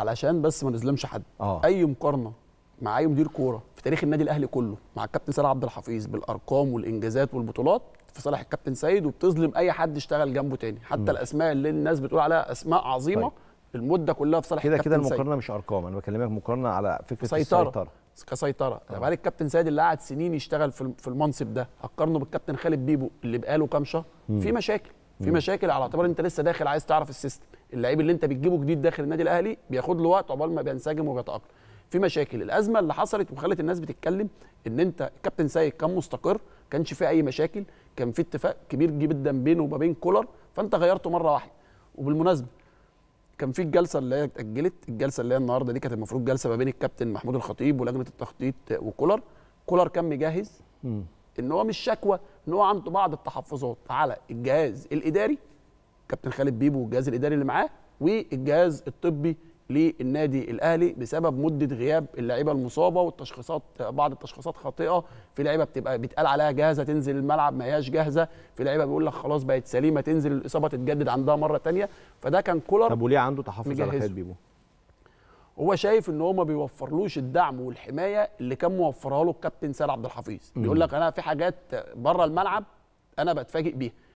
علشان بس ما نظلمش حد أوه. اي مقارنه مع اي مدير كوره في تاريخ النادي الاهلي كله مع الكابتن سيد عبد الحفيظ بالارقام والانجازات والبطولات في صالح الكابتن سيد وبتظلم اي حد اشتغل جنبه تاني حتى م. الاسماء اللي الناس بتقول عليها اسماء عظيمه طيب. المده كلها في صالح كده كده المقارنه سيد. مش ارقام انا بكلمك مقارنه على فكره سيطرة. السيطره كسيطره آه. طب عليك الكابتن سيد اللي قعد سنين يشتغل في المنصب ده هقارنه بالكابتن خالد بيبو اللي بقاله كام شهر في مشاكل في مشاكل على اعتبار انت لسه داخل عايز تعرف السيستم اللعيب اللي انت بتجيبه جديد داخل النادي الاهلي بياخد له وقت عقبال ما بينسجم وبيتاقلم في مشاكل الازمه اللي حصلت وخلت الناس بتتكلم ان انت كابتن سيد كان مستقر كانش فيه اي مشاكل كان في اتفاق كبير جدا بينه وما بين كولر فانت غيرته مره واحده وبالمناسبه كان في الجلسه اللي هي اتاجلت الجلسه اللي هي النهارده دي كانت المفروض جلسه ما بين الكابتن محمود الخطيب ولجنه التخطيط وكولر كولر كان مجهز ان هو مش شكوى ان هو عنده بعض التحفظات على الجهاز الاداري كابتن خالد بيبو والجهاز الاداري اللي معاه والجهاز الطبي للنادي الاهلي بسبب مده غياب اللعيبه المصابه والتشخيصات بعض التشخيصات خاطئه في لعيبه بتبقى بيتقال عليها جاهزه تنزل الملعب ما هياش جاهزه في لعيبه بيقول لك خلاص بقت سليمه تنزل الاصابه تتجدد عندها مره ثانيه فده كان كولر طب وليه عنده تحفظ على خالد بيبو هو شايف ان هو ما بيوفرلوش الدعم والحمايه اللي كان موفرها له الكابتن سيد عبد الحفيظ بيقول لك انا في حاجات بره الملعب انا بتفاجئ بيها